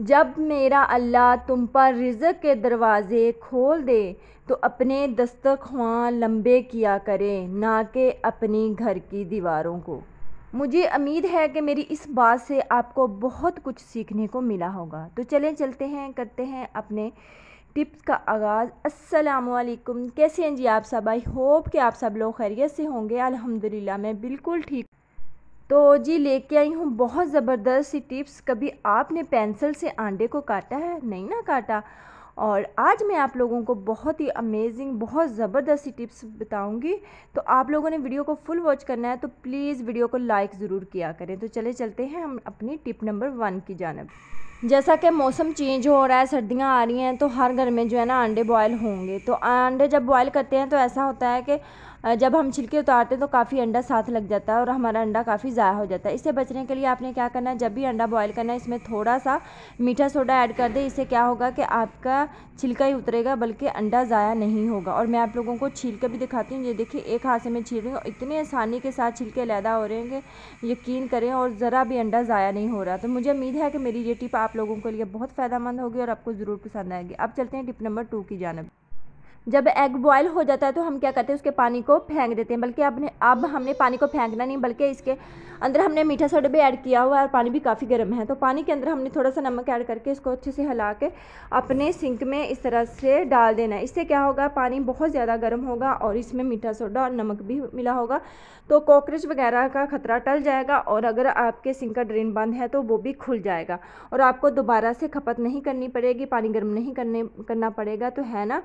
जब मेरा अल्लाह तुम पर रिज के दरवाज़े खोल दे तो अपने दस्तखवा लंबे किया करें ना कि अपनी घर की दीवारों को मुझे उम्मीद है कि मेरी इस बात से आपको बहुत कुछ सीखने को मिला होगा तो चलें चलते हैं करते हैं अपने टिप्स का आगाज़ अस्सलाम वालेकुम कैसे हैं जी आप सब आई होप कि आप सब लोग खैरियत से होंगे अल्हम्दुलिल्लाह मैं बिल्कुल ठीक तो जी लेके आई हूँ बहुत ज़बरदस्त सी टिप्स कभी आपने पेंसिल से आंडे को काटा है नहीं ना काटा और आज मैं आप लोगों को बहुत ही अमेजिंग बहुत ज़बरदस्त सी टिप्स बताऊंगी तो आप लोगों ने वीडियो को फुल वॉच करना है तो प्लीज़ वीडियो को लाइक ज़रूर किया करें तो चले चलते हैं हम अपनी टिप नंबर वन की जानब जैसा कि मौसम चेंज हो रहा है सर्दियाँ आ रही हैं तो हर घर में जो है ना अंडे बॉयल होंगे तो अंडे जब बॉयल करते हैं तो ऐसा होता है कि जब हम छिलके उतारते हैं तो काफ़ी अंडा साथ लग जाता है और हमारा अंडा काफ़ी ज़ाया हो जाता है इससे बचने के लिए आपने क्या करना है जब भी अंडा बॉयल करना है इसमें थोड़ा सा मीठा सोडा ऐड कर दें इससे क्या होगा कि आपका छिलका ही उतरेगा बल्कि अंडा ज़ाया नहीं होगा और मैं आप लोगों को छील भी दिखाती हूँ ये देखिए एक हाथ से मैं छील रही हूँ इतनी आसानी के साथ छिलके लैदा हो रहे हैं कि यकीन करें और ज़रा भी अंडा ज़ाया नहीं हो रहा तो मुझे उम्मीद है कि मेरी ये टिप आप लोगों के लिए बहुत फ़ायदा मंद होगी और आपको ज़रूर पसंद आएगी अब चलते हैं टिप नंबर टू की जानब जब एग बॉयल हो जाता है तो हम क्या करते हैं उसके पानी को फेंक देते हैं बल्कि अब अब हमने पानी को फेंकना नहीं बल्कि इसके अंदर हमने मीठा सोडा भी ऐड किया हुआ है और पानी भी काफ़ी गर्म है तो पानी के अंदर हमने थोड़ा सा नमक ऐड करके इसको अच्छे से हिला के अपने सिंक में इस तरह से डाल देना है इससे क्या होगा पानी बहुत ज़्यादा गर्म होगा और इसमें मीठा सोडा और नमक भी मिला होगा तो कॉकरोच वगैरह का खतरा टल जाएगा और अगर आपके सिंक का ड्रेन बंद है तो वो भी खुल जाएगा और आपको दोबारा से खपत नहीं करनी पड़ेगी पानी गर्म नहीं करने करना पड़ेगा तो है ना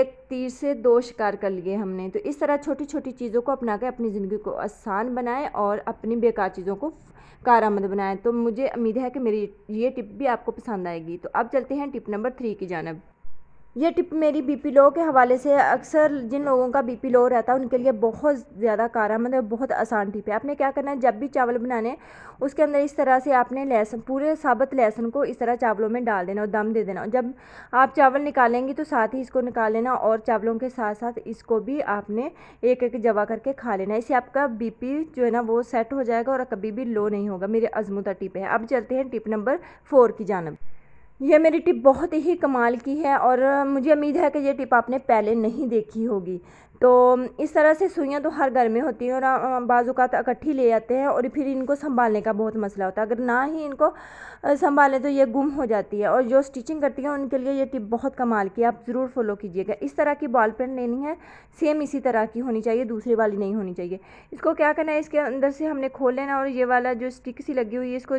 एक तीर से दो शिकार कर लिए हमने तो इस तरह छोटी छोटी चीज़ों को अपना कर अपनी ज़िंदगी को आसान बनाएं और अपनी बेकार चीज़ों को कारामद बनाएं तो मुझे उम्मीद है कि मेरी ये टिप भी आपको पसंद आएगी तो अब चलते हैं टिप नंबर थ्री की जानब ये टिप मेरी बीपी लो के हवाले से अक्सर जिन लोगों का बीपी लो रहता है उनके लिए बहुत ज़्यादा कारा मतलब बहुत आसान टिप है आपने क्या करना है जब भी चावल बनाने उसके अंदर इस तरह से आपने लहसुन पूरे साबुत लहसुन को इस तरह चावलों में डाल देना और दम दे देना और जब आप चावल निकालेंगी तो साथ ही इसको निकाल लेना और चावलों के साथ साथ इसको भी आपने एक एक जवा करके खा लेना इससे आपका बी जो है ना वो सेट हो जाएगा और कभी भी लो नहीं होगा मेरे अजमुदा टिप है अब चलते हैं टिप नंबर फोर की जानब यह मेरी टिप बहुत ही कमाल की है और मुझे उम्मीद है कि ये टिप आपने पहले नहीं देखी होगी तो इस तरह से सुइयाँ तो हर घर में होती हैं और का तो इकट्ठी ले जाते हैं और फिर इनको संभालने का बहुत मसला होता है अगर ना ही इनको संभालें तो ये गुम हो जाती है और जो स्टिचिंग करती हैं उनके लिए ये टिप बहुत कमाल की आप ज़रूर फॉलो कीजिएगा इस तरह की बॉल पेन लेनी है सेम इसी तरह की होनी चाहिए दूसरी वाली नहीं होनी चाहिए इसको क्या करना है इसके अंदर से हमने खोल लेना और ये वाला जो स्टिक सी लगी हुई है इसको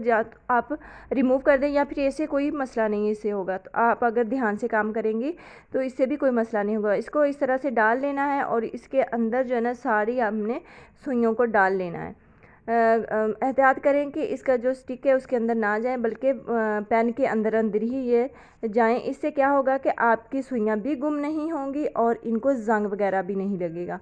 आप रिमूव कर दें या फिर ऐसे कोई मसला नहीं इससे होगा तो आप अगर ध्यान से काम करेंगी तो इससे भी कोई मसला नहीं होगा इसको इस तरह से डाल लेना है और इसके अंदर जो है ना सारी हमने सुइयों को डाल लेना है एहतियात करें कि इसका जो स्टिक है उसके अंदर ना जाए बल्कि पेन के अंदर अंदर ही ये जाएं इससे क्या होगा कि आपकी सुइयाँ भी गुम नहीं होंगी और इनको जंग वगैरह भी नहीं लगेगा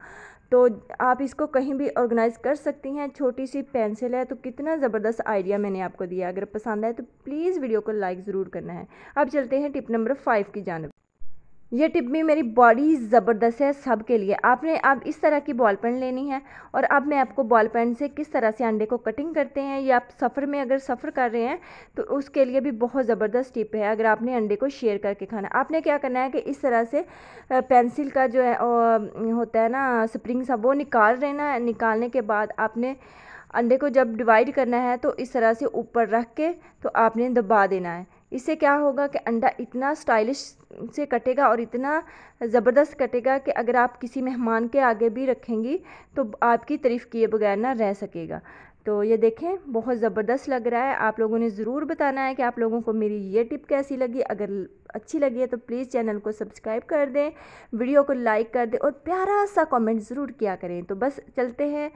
तो आप इसको कहीं भी ऑर्गेनाइज़ कर सकती हैं छोटी सी पेंसिल है तो कितना ज़बरदस्त आइडिया मैंने आपको दिया अगर पसंद आए तो प्लीज़ वीडियो को लाइक ज़रूर करना है अब चलते हैं टिप नंबर फाइव की जानब ये टिप भी मेरी बॉडी ज़बरदस्त है सब के लिए आपने आप इस तरह की बॉल पेन लेनी है और अब मैं आपको बॉल पेन से किस तरह से अंडे को कटिंग करते हैं या आप सफ़र में अगर सफ़र कर रहे हैं तो उसके लिए भी बहुत ज़बरदस्त टिप है अगर आपने अंडे को शेयर करके खाना आपने क्या करना है कि इस तरह से पेंसिल का जो है होता है ना स्प्रिंग सा वो निकाल लेना है निकालने के बाद आपने अंडे को जब डिवाइड करना है तो इस तरह से ऊपर रख के तो आपने दबा देना है इससे क्या होगा कि अंडा इतना स्टाइलिश से कटेगा और इतना ज़बरदस्त कटेगा कि अगर आप किसी मेहमान के आगे भी रखेंगी तो आपकी तारीफ़ किए बगैर ना रह सकेगा तो ये देखें बहुत ज़बरदस्त लग रहा है आप लोगों ने ज़रूर बताना है कि आप लोगों को मेरी ये टिप कैसी लगी अगर अच्छी लगी है तो प्लीज़ चैनल को सब्सक्राइब कर दें वीडियो को लाइक कर दें और प्यारा सा कमेंट ज़रूर किया करें तो बस चलते हैं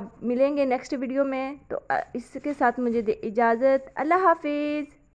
आप मिलेंगे नेक्स्ट वीडियो में तो इसके साथ मुझे दे इजाज़त अल्लाह हाफिज़